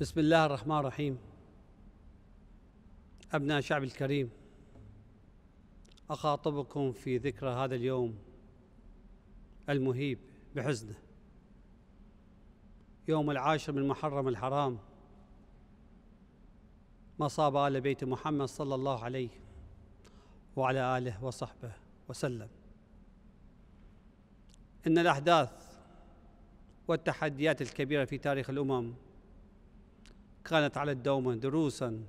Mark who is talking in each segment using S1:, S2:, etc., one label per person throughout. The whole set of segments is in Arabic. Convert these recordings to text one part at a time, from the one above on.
S1: بسم الله الرحمن الرحيم أبناء شعب الكريم أخاطبكم في ذكرى هذا اليوم المهيب بحزنه يوم العاشر من محرم الحرام ما صاب آل بيت محمد صلى الله عليه وعلى آله وصحبه وسلم إن الأحداث والتحديات الكبيرة في تاريخ الأمم كانت على الدومة دروسا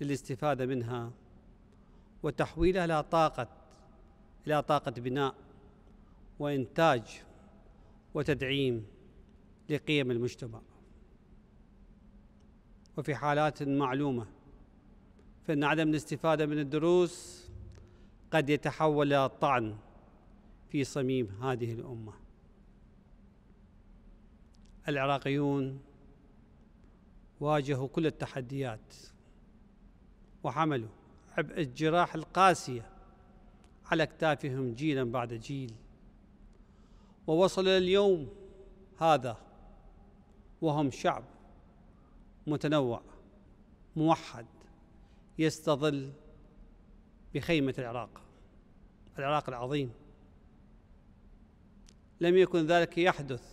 S1: للاستفادة منها وتحويلها إلى طاقة إلى طاقة بناء وإنتاج وتدعيم لقيم المجتمع وفي حالات معلومة فإن عدم الاستفادة من الدروس قد يتحول إلى طعن في صميم هذه الأمة العراقيون واجهوا كل التحديات وحملوا عبء الجراح القاسية على أكتافهم جيلا بعد جيل ووصل اليوم هذا وهم شعب متنوع موحد يستظل بخيمة العراق العراق العظيم لم يكن ذلك يحدث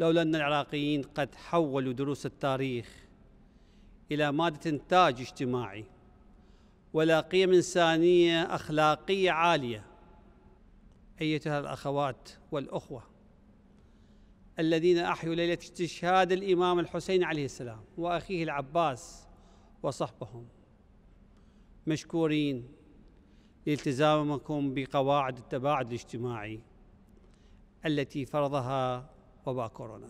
S1: لولا أن العراقيين قد حولوا دروس التاريخ إلى مادة إنتاج اجتماعي ولا قيم إنسانية أخلاقية عالية أيتها الأخوات والأخوة الذين أحيوا ليلة استشهاد الإمام الحسين عليه السلام وأخيه العباس وصحبهم مشكورين لالتزامكم بقواعد التباعد الاجتماعي التي فرضها وباء كورونا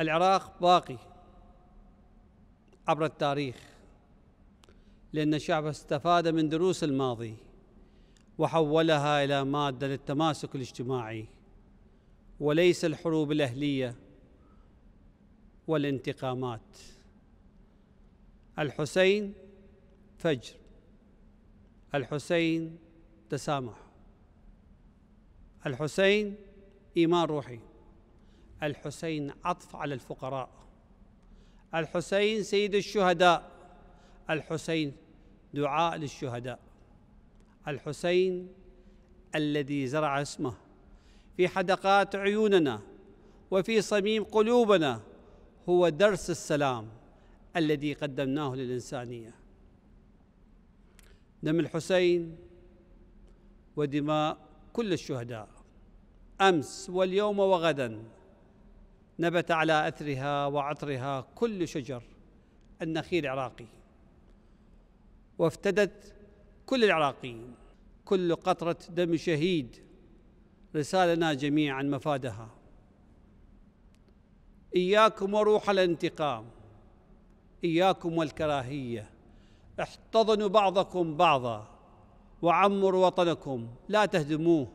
S1: العراق باقي عبر التاريخ لأن الشعب استفاد من دروس الماضي وحولها إلى مادة للتماسك الاجتماعي وليس الحروب الأهلية والانتقامات الحسين فجر الحسين تسامح الحسين إيمان روحي الحسين عطف على الفقراء الحسين سيد الشهداء الحسين دعاء للشهداء الحسين الذي زرع اسمه في حدقات عيوننا وفي صميم قلوبنا هو درس السلام الذي قدمناه للإنسانية دم الحسين ودماء كل الشهداء أمس واليوم وغدا نبت على أثرها وعطرها كل شجر النخيل العراقي وافتدت كل العراقيين كل قطرة دم شهيد رسالنا جميعا مفادها إياكم وروح الانتقام إياكم والكراهية احتضنوا بعضكم بعضا وعمروا وطنكم لا تهدموه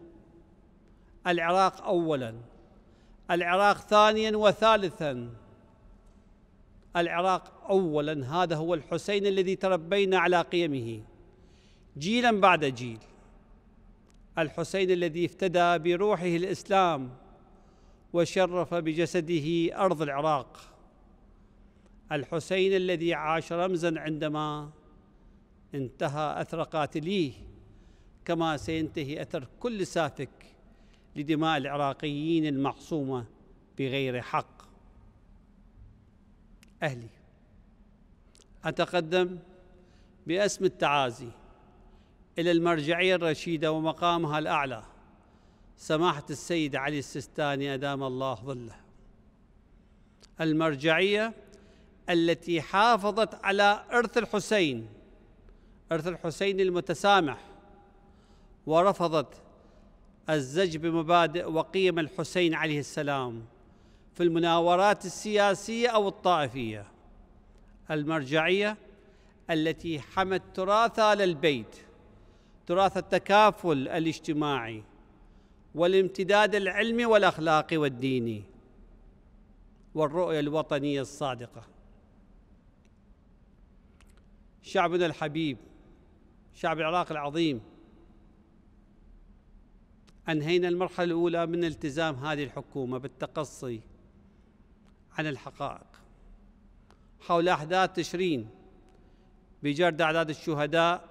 S1: العراق أولاً العراق ثانيا وثالثا العراق اولا هذا هو الحسين الذي تربينا على قيمه جيلا بعد جيل الحسين الذي افتدى بروحه الاسلام وشرف بجسده ارض العراق الحسين الذي عاش رمزا عندما انتهى اثر قاتليه كما سينتهي اثر كل سافك لدماء العراقيين المعصومه بغير حق اهلي اتقدم باسم التعازي الى المرجعيه الرشيده ومقامها الاعلى سماحه السيد علي السيستاني ادام الله ظله المرجعيه التي حافظت على ارث الحسين ارث الحسين المتسامح ورفضت الزج بمبادئ وقيم الحسين عليه السلام في المناورات السياسيه او الطائفيه المرجعيه التي حمت تراث ال البيت تراث التكافل الاجتماعي والامتداد العلمي والاخلاقي والديني والرؤيه الوطنيه الصادقه شعبنا الحبيب شعب العراق العظيم أنهينا المرحلة الأولى من التزام هذه الحكومة بالتقصي عن الحقائق حول أحداث تشرين بجرد أعداد الشهداء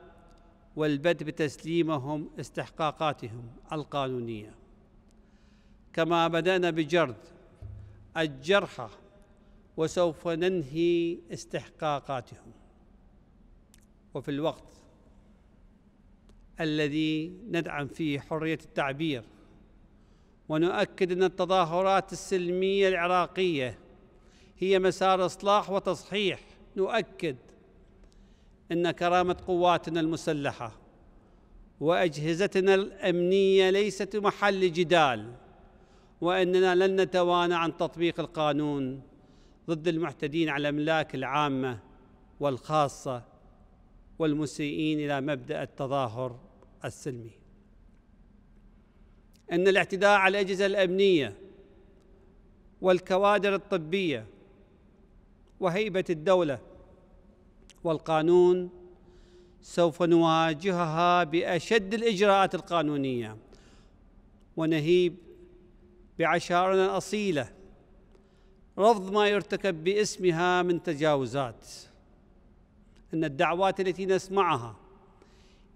S1: والبدء بتسليمهم استحقاقاتهم القانونية كما بدأنا بجرد الجرحى وسوف ننهي استحقاقاتهم وفي الوقت الذي ندعم فيه حريه التعبير ونؤكد ان التظاهرات السلميه العراقيه هي مسار اصلاح وتصحيح نؤكد ان كرامه قواتنا المسلحه واجهزتنا الامنيه ليست محل جدال واننا لن نتوانى عن تطبيق القانون ضد المعتدين على الاملاك العامه والخاصه والمسيئين الى مبدا التظاهر السلمي ان الاعتداء على الاجهزه الامنيه والكوادر الطبيه وهيبه الدوله والقانون سوف نواجهها باشد الاجراءات القانونيه ونهيب بعشائرنا الاصيله رفض ما يرتكب باسمها من تجاوزات ان الدعوات التي نسمعها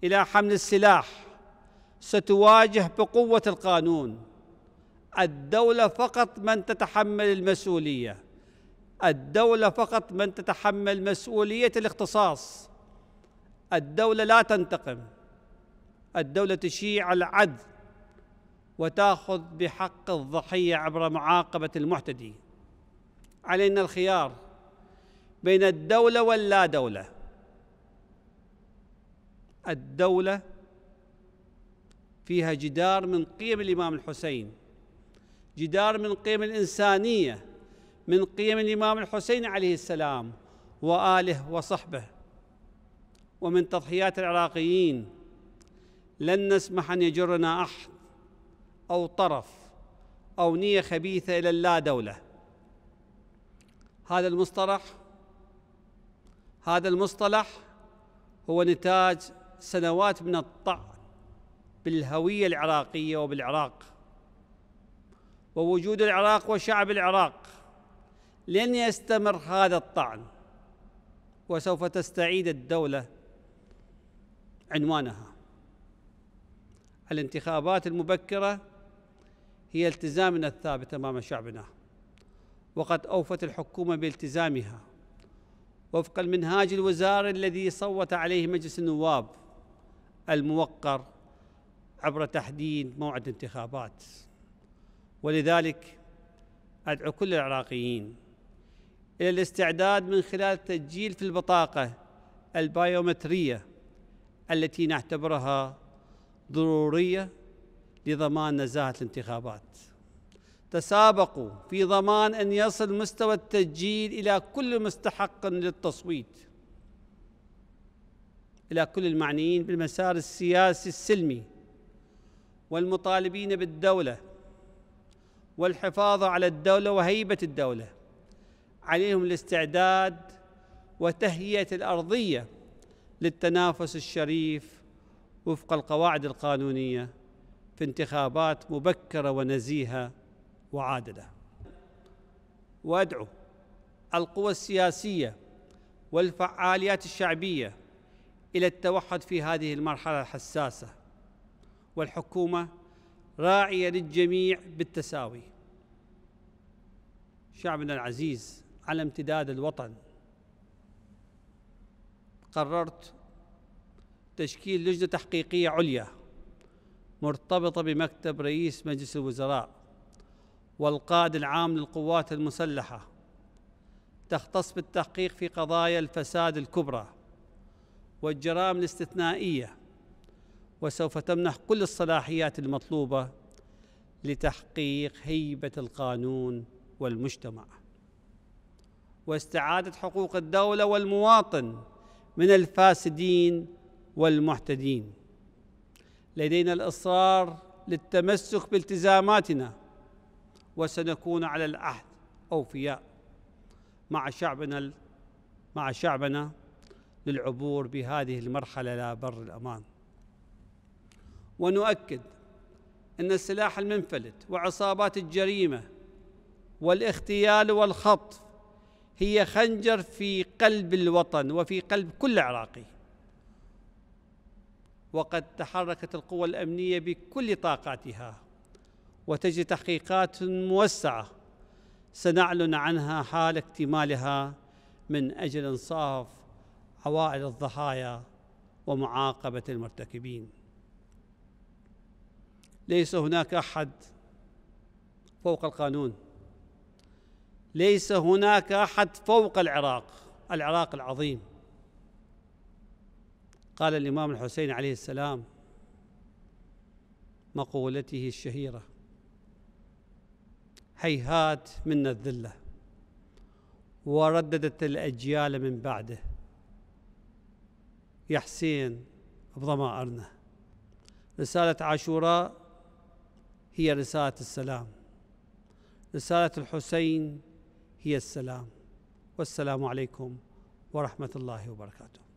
S1: الى حمل السلاح ستواجه بقوه القانون الدوله فقط من تتحمل المسؤوليه الدوله فقط من تتحمل مسؤوليه الاختصاص الدوله لا تنتقم الدوله تشيع العدل وتاخذ بحق الضحيه عبر معاقبه المعتدي علينا الخيار بين الدوله واللا دوله الدولة فيها جدار من قيم الإمام الحسين جدار من قيم الإنسانية من قيم الإمام الحسين عليه السلام وآله وصحبه ومن تضحيات العراقيين لن نسمح أن يجرنا أحد أو طرف أو نية خبيثة إلى اللا دولة هذا المصطلح هذا المصطلح هو نتاج سنوات من الطعن بالهوية العراقية وبالعراق ووجود العراق وشعب العراق لن يستمر هذا الطعن وسوف تستعيد الدولة عنوانها الانتخابات المبكرة هي التزامنا الثابت أمام شعبنا وقد أوفت الحكومة بالتزامها وفق المنهاج الوزاري الذي صوت عليه مجلس النواب الموقر عبر تحديد موعد انتخابات ولذلك أدعو كل العراقيين إلى الاستعداد من خلال تسجيل في البطاقة البيومترية التي نعتبرها ضرورية لضمان نزاهة الانتخابات تسابقوا في ضمان أن يصل مستوى التسجيل إلى كل مستحق للتصويت إلى كل المعنيين بالمسار السياسي السلمي والمطالبين بالدولة والحفاظ على الدولة وهيبة الدولة عليهم الاستعداد وتهيئة الأرضية للتنافس الشريف وفق القواعد القانونية في انتخابات مبكرة ونزيهة وعادلة وأدعو القوى السياسية والفعاليات الشعبية الى التوحد في هذه المرحله الحساسه والحكومه راعيه للجميع بالتساوي شعبنا العزيز على امتداد الوطن قررت تشكيل لجنه تحقيقيه عليا مرتبطه بمكتب رئيس مجلس الوزراء والقائد العام للقوات المسلحه تختص بالتحقيق في قضايا الفساد الكبرى والجرائم الاستثنائيه وسوف تمنح كل الصلاحيات المطلوبه لتحقيق هيبه القانون والمجتمع واستعاده حقوق الدوله والمواطن من الفاسدين والمعتدين لدينا الاصرار للتمسك بالتزاماتنا وسنكون على العهد اوفياء مع شعبنا مع شعبنا للعبور بهذه المرحله الى بر الامان ونؤكد ان السلاح المنفلت وعصابات الجريمه والاغتيال والخطف هي خنجر في قلب الوطن وفي قلب كل عراقي وقد تحركت القوى الامنيه بكل طاقاتها وتجري تحقيقات موسعه سنعلن عنها حال اكتمالها من اجل انصاف عوائل الضحايا ومعاقبة المرتكبين ليس هناك أحد فوق القانون ليس هناك أحد فوق العراق العراق العظيم قال الإمام الحسين عليه السلام مقولته الشهيرة هيهات منا الذلة ورددت الأجيال من بعده يا حسين بضمائرنا رسالة عاشوراء هي رسالة السلام رسالة الحسين هي السلام والسلام عليكم ورحمة الله وبركاته